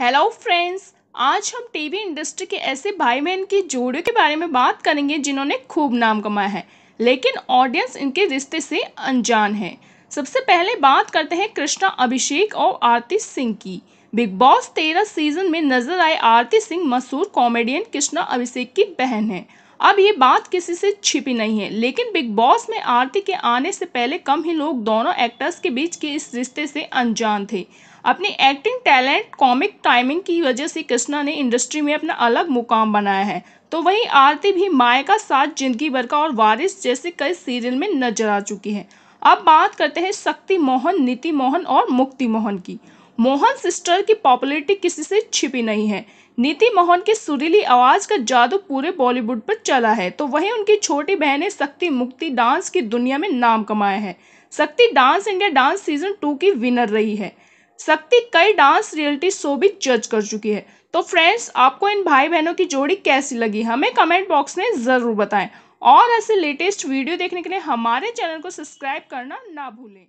hello friends आज हम TV industry के ऐसे भाई बहन की जोड़ियों के बारे में बात करेंगे जिन्होंने खूब नाम कमाया है लेकिन ऑडियंस इनके रिश्ते से अनजान है सबसे पहले बात करते हैं कृष्णा अभिषेक और आरती सिंह की बिग बॉस तेरह सीजन में नजर आए आरती सिंह मशहूर कॉमेडियन कृष्णा अभिषेक की बहन है अब ये बात किसी से छिपी नहीं है लेकिन बिग बॉस में आरती के आने से पहले कम ही लोग दोनों एक्टर्स के बीच के इस रिश्ते से अनजान थे अपनी एक्टिंग टैलेंट कॉमिक टाइमिंग की वजह से कृष्णा ने इंडस्ट्री में अपना अलग मुकाम बनाया है तो वहीं आरती भी माया का साथ जिंदगी भर का और वारिस जैसे कई सीरियल में नजर आ चुकी हैं अब बात करते हैं शक्ति मोहन नीति मोहन और मुक्ति मोहन की मोहन सिस्टर की पॉपुलरिटी किसी से छिपी नहीं है नीति मोहन की सुरीली आवाज का जादू पूरे बॉलीवुड पर चला है तो वहीं उनकी छोटी बहनें शक्ति मुक्ति डांस की दुनिया में नाम कमाए हैं Shakti dance India dance season two की विनर रही है शक्ति कई डांस रियलिटी शो भी जज कर चुकी है तो फ्रेंड्स आपको इन भाई बहनों की जोड़ी कैसी लगी हमें कमेंट बॉक्स में ज़रूर बताएं और ऐसे लेटेस्ट वीडियो देखने के लिए हमारे चैनल को सब्सक्राइब करना ना भूलें